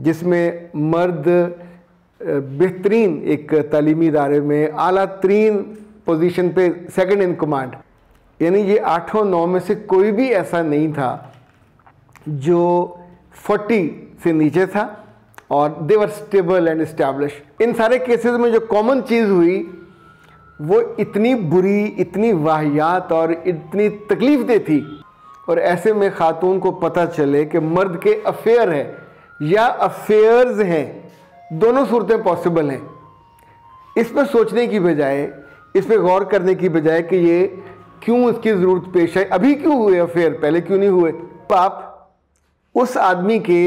जिसमें मर्द बेहतरीन एक तलीमी इदारे में अला तरीन पोजिशन पे सेकंड इन कमांड यानी ये आठों नौ में से कोई भी ऐसा नहीं था जो फोर्टी से नीचे था और देवर स्टेबल एंड इस्टेब्लिश इन सारे केसेस में जो कॉमन चीज़ हुई वो इतनी बुरी इतनी वाहियात और इतनी तकलीफ दे थी और ऐसे में ख़ातून को पता चले कि मर्द के अफेयर है या अफेयर्स हैं दोनों सूरतें पॉसिबल हैं इस पर सोचने की बजाय इस पर गौर करने की बजाय कि ये क्यों इसकी ज़रूरत पेश है अभी क्यों हुए अफेयर पहले क्यों नहीं हुए पाप उस आदमी के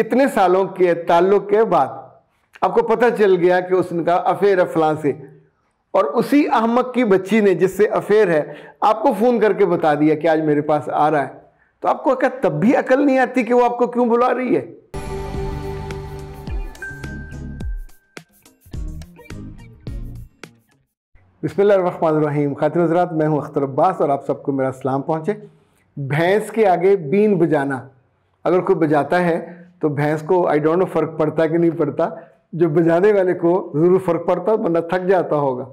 इतने सालों के ताल्लुक के बाद आपको पता चल गया कि उसका अफेयर है फलां से और उसी अहमक की बच्ची ने जिससे अफेयर है आपको फ़ोन करके बता दिया कि आज मेरे पास आ रहा है तो आपको क्या तब भी अकल नहीं आती कि वो आपको क्यों बुला रही है बिस्मिल्लाम खातिर हजरात मैं हूं अख्तर अब्बास और आप सबको मेरा सलाम पहुंचे भैंस के आगे बीन बजाना अगर कोई बजाता है तो भैंस को आई डोंट नो फ़र्क पड़ता कि नहीं पड़ता जो बजाने वाले को ज़रूर फ़र्क पड़ता बंदा थक जाता होगा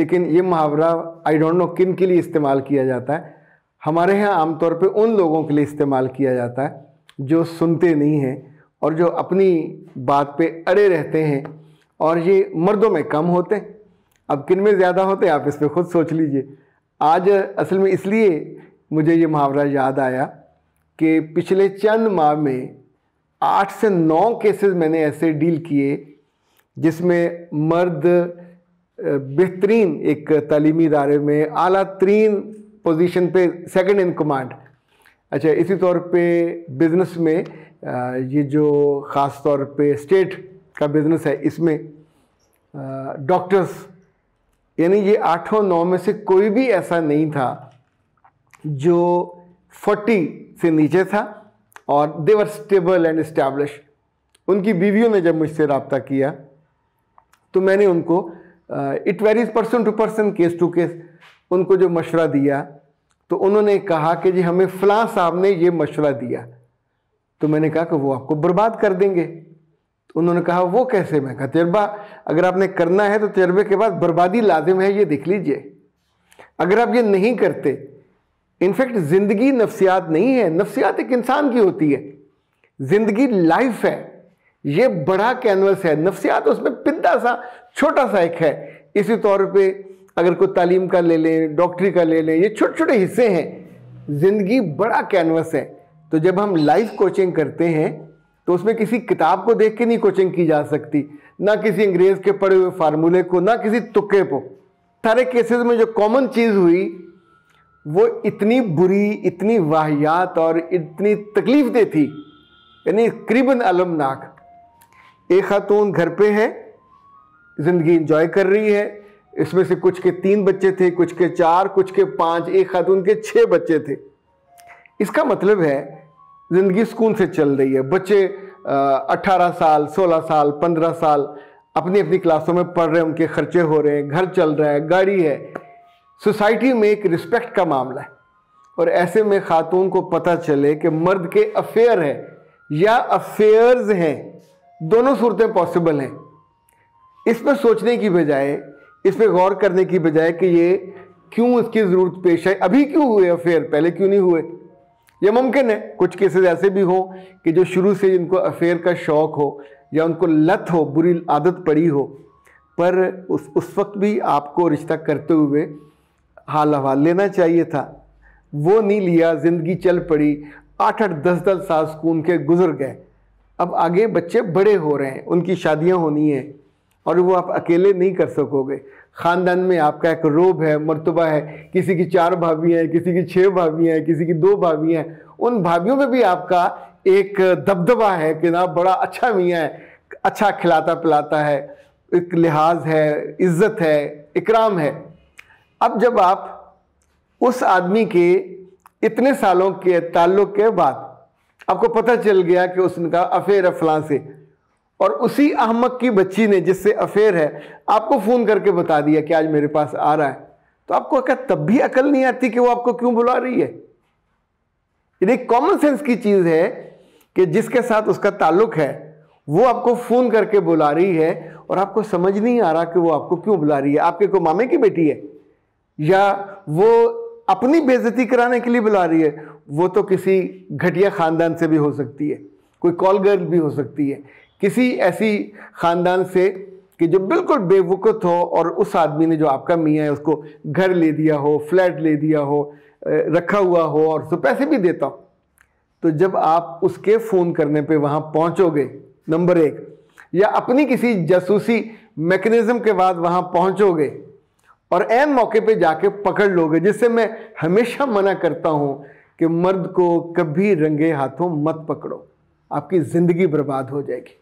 लेकिन ये मुहावरा आई डोंट नो किन के लिए इस्तेमाल किया जाता है हमारे यहाँ आमतौर पर उन लोगों के लिए इस्तेमाल किया जाता है जो सुनते नहीं हैं और जो अपनी बात पर अड़े रहते हैं और ये मर्दों में कम होते हैं अब किन में ज़्यादा होते हैं आप इस पर खुद सोच लीजिए आज असल में इसलिए मुझे ये मुहावरा याद आया कि पिछले चंद माह में आठ से नौ केसेस मैंने ऐसे डील किए जिसमें मर्द बेहतरीन एक तलीमी इदारे में अला तरीन पोजीशन पर सेकेंड इन कमांड अच्छा इसी तौर पे बिज़नेस में ये जो ख़ास तौर पे स्टेट का बिज़नेस है इसमें डॉक्टर्स यानी ये आठों नौ में से कोई भी ऐसा नहीं था जो फोर्टी से नीचे था और देवर स्टेबल एंड इस्टेब्लिश उनकी बीवियों ने जब मुझसे रबता किया तो मैंने उनको it varies person to person case to case उनको जो मशवरा दिया तो उन्होंने कहा कि जी हमें फ़लां साहब ने ये मशवरा दिया तो मैंने कहा कि वो आपको बर्बाद कर देंगे तो उन्होंने कहा वो कैसे मैं कहा तजर्बा अगर आपने करना है तो तजर्बे के बाद बर्बादी लाजिम है ये देख लीजिए अगर आप ये नहीं करते इनफैक्ट ज़िंदगी नफ्सियात नहीं है नफसियात एक इंसान की होती है ज़िंदगी लाइफ है ये बड़ा कैनवस है नफसियात उसमें पिद्दा सा छोटा सा एक है इसी तौर पे अगर कोई तालीम का ले लें डॉक्टरी का ले लें ये छोटे छोटे हिस्से हैं ज़िंदगी बड़ा कैनवस है तो जब हम लाइफ कोचिंग करते हैं तो उसमें किसी किताब को देख के नहीं कोचिंग की जा सकती ना किसी अंग्रेज़ के पढ़े हुए फार्मूले को ना किसी तुक्के को सारे केसेस में जो कॉमन चीज़ हुई वो इतनी बुरी इतनी वाहियात और इतनी तकलीफ दे थी यानी करीबन अलमनाक एक खातून घर पे है ज़िंदगी इंजॉय कर रही है इसमें से कुछ के तीन बच्चे थे कुछ के चार कुछ के पाँच एक खातून के छः बच्चे थे इसका मतलब है ज़िंदगी सुकून से चल रही है बच्चे अट्ठारह साल सोलह साल पंद्रह साल अपनी अपनी क्लासों में पढ़ रहे हैं उनके खर्चे हो रहे हैं घर चल रहा है गाड़ी है सोसाइटी में एक रिस्पेक्ट का मामला है और ऐसे में ख़ातून को पता चले कि मर्द के अफेयर हैं या अफेयर्स हैं दोनों सूरतें पॉसिबल हैं इस पर सोचने की बजाय इस पर गौर करने की बजाय कि ये क्यों इसकी ज़रूरत पेश है अभी क्यों हुए अफेयर पहले क्यों नहीं हुए यह मुमकिन है कुछ केसेस ऐसे भी हो कि जो शुरू से जिनको अफेयर का शौक़ हो या उनको लत हो बुरी आदत पड़ी हो पर उस उस वक्त भी आपको रिश्ता करते हुए हाल हवाल लेना चाहिए था वो नहीं लिया ज़िंदगी चल पड़ी आठ आठ दस दस साल स्कूल के गुजर गए अब आगे बच्चे बड़े हो रहे हैं उनकी शादियां होनी हैं और वो आप अकेले नहीं कर सकोगे ख़ानदान में आपका एक रोब है मरतबा है किसी की चार भाभियाँ हैं किसी की छः भाभियाँ हैं किसी की दो भाभियाँ हैं उन भाभीियों में भी आपका एक दबदबा है कि ना बड़ा अच्छा मियाँ है अच्छा खिलाता पिलाता है एक लिहाज है इज्जत है इकराम है अब जब आप उस आदमी के इतने सालों के ताल्लुक़ के बाद आपको पता चल गया कि उसका अफेयर है फलां से और उसी अहमक की बच्ची ने जिससे अफेयर है आपको फ़ोन करके बता दिया कि आज मेरे पास आ रहा है तो आपको क्या तब भी अकल नहीं आती कि वो आपको क्यों बुला रही है यदि कॉमन सेंस की चीज़ है कि जिसके साथ उसका ताल्लुक है वो आपको फ़ोन करके बुला रही है और आपको समझ नहीं आ रहा कि वो आपको क्यों बुला रही है आपके को मामे की बेटी है या वो अपनी बेजती कराने के लिए बुला रही है वो तो किसी घटिया ख़ानदान से भी हो सकती है कोई कॉल गर्ल भी हो सकती है किसी ऐसी ख़ानदान से कि जो बिल्कुल बेवकूफ़ हो और उस आदमी ने जो आपका मियाँ है उसको घर ले दिया हो फ्लैट ले दिया हो रखा हुआ हो और उसको पैसे भी देता हूँ तो जब आप उसके फ़ोन करने पे वहाँ पहुँचोगे नंबर एक या अपनी किसी जासूसी मैकेनिज़्म के बाद वहाँ पहुँचोगे और एन मौके पे जाके पकड़ लोगे जिससे मैं हमेशा मना करता हूँ कि मर्द को कभी रंगे हाथों मत पकड़ो आपकी ज़िंदगी बर्बाद हो जाएगी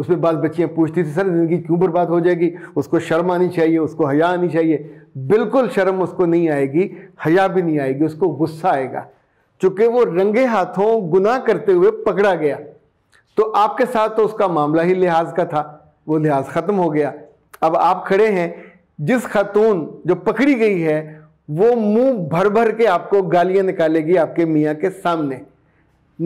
उसमें बाद बच्चियाँ पूछती थी सर ज़िंदगी क्यों बर्बाद हो जाएगी उसको शर्म आनी चाहिए उसको हया आनी चाहिए बिल्कुल शर्म उसको नहीं आएगी हया भी नहीं आएगी उसको गुस्सा आएगा चूँकि वो रंगे हाथों गुनाह करते हुए पकड़ा गया तो आपके साथ तो उसका मामला ही लिहाज का था वो लिहाज ख़त्म हो गया अब आप खड़े हैं जिस खातून जो पकड़ी गई है वो मुंह भर भर के आपको गालियां निकालेगी आपके मियाँ के सामने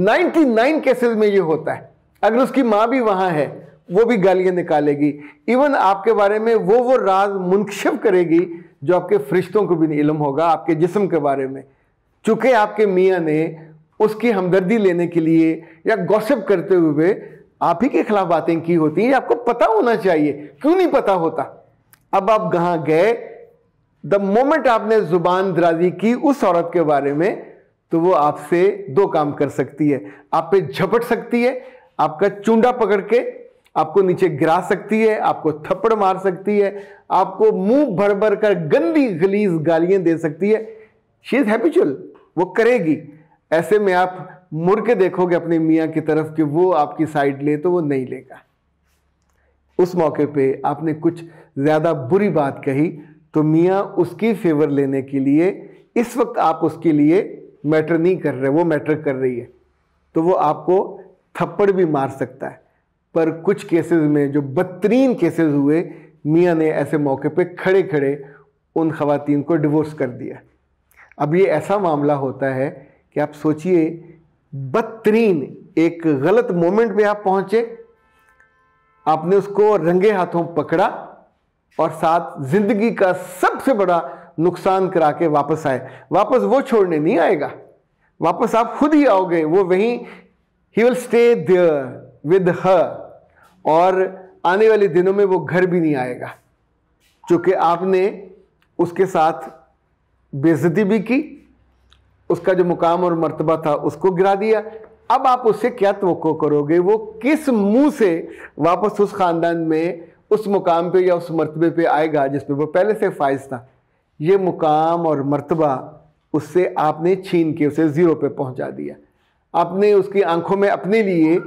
99 केसेस में ये होता है अगर उसकी माँ भी वहाँ है वो भी गालियाँ निकालेगी इवन आपके बारे में वो वो राज मुनकशफ करेगी जो आपके फरिश्तों को भी नहीं इलम होगा आपके जिस्म के बारे में चूँकि आपके मियाँ ने उसकी हमदर्दी लेने के लिए या गौसब करते हुए आप ही के खिलाफ बातें की होती हैं आपको पता होना चाहिए क्यों नहीं पता होता अब आप कहाँ गए द मोमेंट आपने ज़ुबान दराजी की उस औरत के बारे में तो वो आपसे दो काम कर सकती है आप पे झपट सकती है आपका चूंडा पकड़ के आपको नीचे गिरा सकती है आपको थप्पड़ मार सकती है आपको मुंह भर भर कर गंदी गलीज गालियां दे सकती है शी इज हैपीचुअल वो करेगी ऐसे में आप मुड़ के देखोगे अपने मियाँ की तरफ कि वो आपकी साइड ले तो वो नहीं लेगा उस मौके पे आपने कुछ ज़्यादा बुरी बात कही तो मियाँ उसकी फेवर लेने के लिए इस वक्त आप उसके लिए मैटर नहीं कर रहे वो मैटर कर रही है तो वो आपको थप्पड़ भी मार सकता है पर कुछ केसेस में जो बदतरीन केसेस हुए मियाँ ने ऐसे मौके पे खड़े खड़े उन खातन को डिवोर्स कर दिया अब ये ऐसा मामला होता है कि आप सोचिए बदतरीन एक गलत मोमेंट में आप पहुंचे आपने उसको रंगे हाथों पकड़ा और साथ ज़िंदगी का सबसे बड़ा नुकसान करा के वापस आए वापस वो छोड़ने नहीं आएगा वापस आप खुद ही आओगे वो वहीं ही विल स्टे विद हर और आने वाले दिनों में वो घर भी नहीं आएगा क्योंकि आपने उसके साथ बेजती भी की उसका जो मुकाम और मर्तबा था उसको गिरा दिया अब आप उससे क्या तो करोगे वो किस मुंह से वापस उस ख़ानदान में उस मुकाम पे या उस मर्तबे पे आएगा जिस पे वो पहले से फाइज था ये मुकाम और मर्तबा उससे आपने छीन के उसे ज़ीरो पे पहुंचा दिया आपने उसकी आंखों में अपने लिए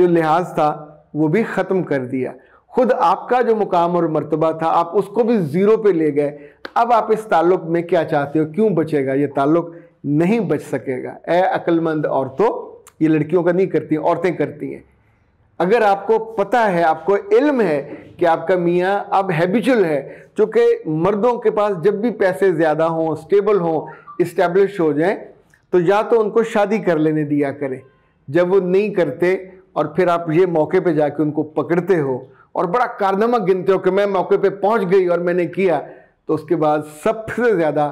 जो लिहाज था वो भी ख़त्म कर दिया खुद आपका जो मुकाम और मरतबा था आप उसको भी ज़ीरो पे ले गए अब आप इस ताल्लुक़ में क्या चाहते हो क्यों बचेगा ये ताल्लुक़ नहीं बच सकेगा ए अक्लमंद औरतों ये लड़कियों का नहीं करती औरतें करती हैं अगर आपको पता है आपको इल्म है कि आपका मियाँ अब हैबिचुअल है चूँकि मर्दों के पास जब भी पैसे ज़्यादा हों स्टेबल हों इस्टेब्लिश हो जाए तो या तो उनको शादी कर लेने दिया करें जब वो नहीं करते और फिर आप ये मौके पे जाके उनको पकड़ते हो और बड़ा कारनामा गिनते हो कि मैं मौके पे पहुंच गई और मैंने किया तो उसके बाद सबसे ज़्यादा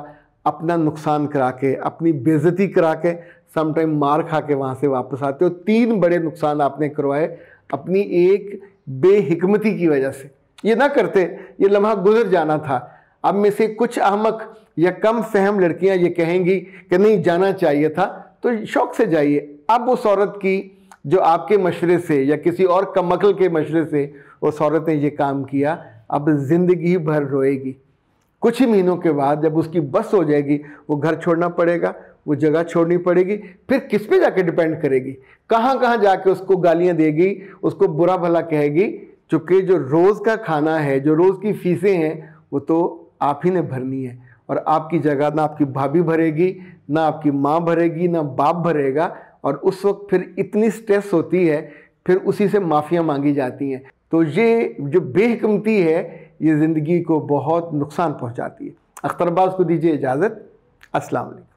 अपना नुकसान करा के अपनी बेज़ती करा के समटाइम मार खा के वहाँ से वापस आते हो तीन बड़े नुकसान आपने करवाए अपनी एक बेहिकमती की वजह से ये ना करते ये लम्हा गुजर जाना था अब में से कुछ अहमक या कम फहम लड़कियां ये कहेंगी कि नहीं जाना चाहिए था तो शौक से जाइए अब उस औरत की जो आपके मशरे से या किसी और कमकल के मशरे से उस औरत ने ये काम किया अब ज़िंदगी भर रोएगी कुछ ही महीनों के बाद जब उसकी बस हो जाएगी वो घर छोड़ना पड़ेगा वो जगह छोड़नी पड़ेगी फिर किस पे जाके डिपेंड करेगी कहाँ कहाँ जाके उसको गालियाँ देगी उसको बुरा भला कहेगी चूँकि जो रोज़ का खाना है जो रोज़ की फीसें हैं वो तो आप ही ने भरनी है और आपकी जगह ना आपकी भाभी भरेगी ना आपकी माँ भरेगी ना बाप भरेगा और उस वक्त फिर इतनी स्ट्रेस होती है फिर उसी से माफ़ियाँ मांगी जाती हैं तो ये जो बेहकमती है ये ज़िंदगी को बहुत नुकसान पहुँचाती है अख्तरबाज को दीजिए इजाज़त असलकम